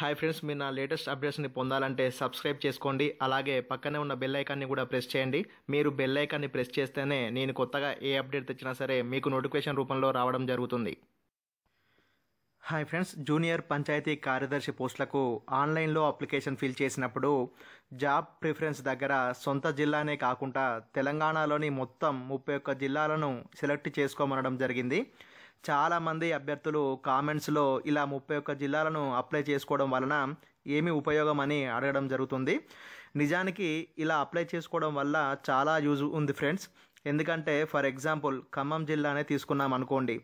hi friends మీరు నా latest అప్డేట్స్ని పొందాలంటే సబ్స్క్రైబ్ చేసుకోండి అలాగే పక్కనే ఉన్న బెల్ ఐకాన్ని కూడా ప్రెస్ చేయండి మీరు బెల్ ఐకాన్ని ప్రెస్ చేస్తేనే నేను కొత్తగా ఏ అప్డేట్ తెచ్చినా సరే మీకు నోటిఫికేషన్ రూపంలో రావడం జరుగుతుంది హాయ్ ఫ్రెండ్స్ జూనియర్ పంచాయతీ కార్యదర్శి పోస్టులకు ఆన్లైన్లో అప్లికేషన్ ఫిల్ చేసినప్పుడు జాబ్ ప్రిఫరెన్స్ దగ్గర సొంత జిల్లానే కాకుండా తెలంగాణలోని మొత్తం ముప్పై ఒక్క జిల్లాలను సెలెక్ట్ చేసుకోమనడం జరిగింది చాలామంది అభ్యర్థులు కామెంట్స్లో ఇలా ముప్పై ఒక్క జిల్లాలను అప్లై చేసుకోవడం వలన ఏమి ఉపయోగం అని అడగడం జరుగుతుంది నిజానికి ఇలా అప్లై చేసుకోవడం వల్ల చాలా యూజ్ ఉంది ఫ్రెండ్స్ ఎందుకంటే ఫర్ ఎగ్జాంపుల్ ఖమ్మం జిల్లానే తీసుకున్నాం అనుకోండి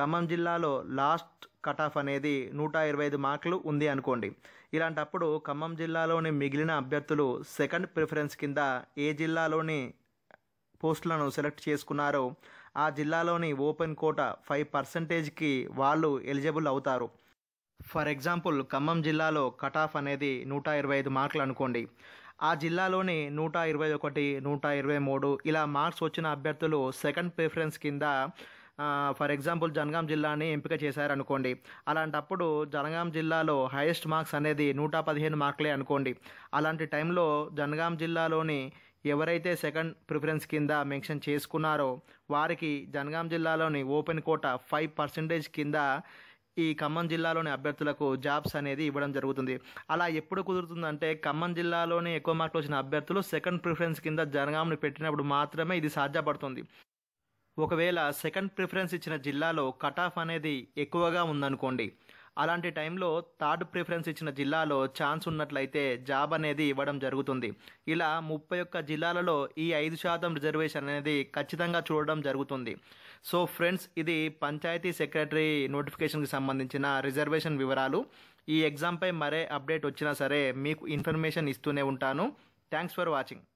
ఖమ్మం జిల్లాలో లాస్ట్ కట్ ఆఫ్ అనేది నూట ఇరవై ఐదు మార్కులు ఉంది అనుకోండి ఇలాంటప్పుడు ఖమ్మం జిల్లాలోని మిగిలిన అభ్యర్థులు సెకండ్ ప్రిఫరెన్స్ కింద ఏ జిల్లాలోని పోస్టులను సెలెక్ట్ చేసుకున్నారో ఆ జిల్లాలోని ఓపెన్ కోట ఫైవ్ పర్సంటేజ్కి వాళ్ళు ఎలిజిబుల్ అవుతారు ఫర్ ఎగ్జాంపుల్ ఖమ్మం జిల్లాలో కటాఫ్ అనేది నూట ఇరవై ఐదు మార్కులు అనుకోండి ఆ జిల్లాలోని నూట ఇరవై ఒకటి నూట ఇరవై మూడు ఇలా మార్క్స్ వచ్చిన అభ్యర్థులు సెకండ్ ప్రిఫరెన్స్ కింద ఫర్ ఎగ్జాంపుల్ జనగాం జిల్లాని ఎంపిక చేశారనుకోండి అలాంటప్పుడు జనగాం జిల్లాలో హైయెస్ట్ మార్క్స్ అనేది నూట పదిహేను మార్కులే అనుకోండి అలాంటి టైంలో జనగాం జిల్లాలోని ఎవరైతే సెకండ్ ప్రిఫరెన్స్ కింద మెన్షన్ చేసుకున్నారో వారికి జనగాం జిల్లాలోని ఓపెన్ కోట ఫైవ్ పర్సెంటేజ్ కింద ఈ ఖమ్మం జిల్లాలోని అభ్యర్థులకు జాబ్స్ అనేది ఇవ్వడం జరుగుతుంది అలా ఎప్పుడు కుదురుతుందంటే ఖమ్మం జిల్లాలోని ఎక్కువ మార్కులు వచ్చిన అభ్యర్థులు సెకండ్ ప్రిఫరెన్స్ కింద జనగాంని పెట్టినప్పుడు మాత్రమే ఇది సాధ్యపడుతుంది ఒకవేళ సెకండ్ ప్రిఫరెన్స్ ఇచ్చిన జిల్లాలో కట్ ఆఫ్ అనేది ఎక్కువగా ఉందనుకోండి అలాంటి టైంలో థర్డ్ ప్రిఫరెన్స్ ఇచ్చిన జిల్లాలో ఛాన్స్ ఉన్నట్లయితే జాబ్ అనేది ఇవ్వడం జరుగుతుంది ఇలా ముప్పై ఒక్క జిల్లాలలో ఈ ఐదు శాతం రిజర్వేషన్ అనేది ఖచ్చితంగా చూడడం జరుగుతుంది సో ఫ్రెండ్స్ ఇది పంచాయతీ సెక్రటరీ నోటిఫికేషన్కి సంబంధించిన రిజర్వేషన్ వివరాలు ఈ ఎగ్జామ్పై మరే అప్డేట్ వచ్చినా సరే మీకు ఇన్ఫర్మేషన్ ఇస్తూనే ఉంటాను థ్యాంక్స్ ఫర్ వాచింగ్